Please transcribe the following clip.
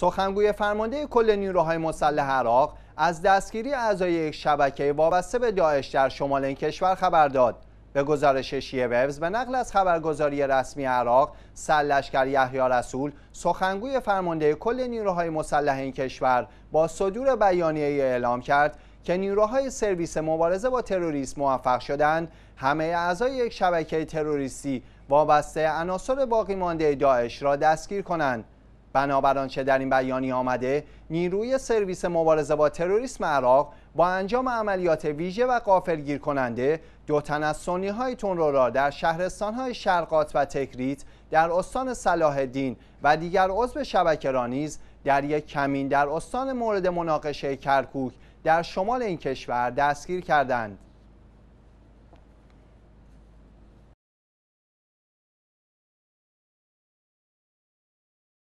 سخنگوی فرمانده کل نیروهای مسلح عراق از دستگیری اعضای یک شبکه وابسته به داعش در شمال این کشور خبر داد به گزارش شیه ویوز به نقل از خبرگزاری رسمی عراق سلشکر یحیی رسول سخنگوی فرمانده کل نیروهای مسلح این کشور با صدور بیانیه اعلام کرد که نیروهای سرویس مبارزه با تروریسم موفق شدند همه اعضای یک شبکه تروریستی وابسته عناصر باقی داعش را دستگیر کنند بنابر آنچه در این بیانیه آمده نیروی سرویس مبارزه با تروریسم عراق با انجام عملیات ویژه و قافلگیر کننده دو تن از سنی های را در شهرستان های شرقات و تکریت در استان صلاح الدین و دیگر عضو شبکه را نیز در یک کمین در استان مورد مناقشه کرکوک در شمال این کشور دستگیر کردند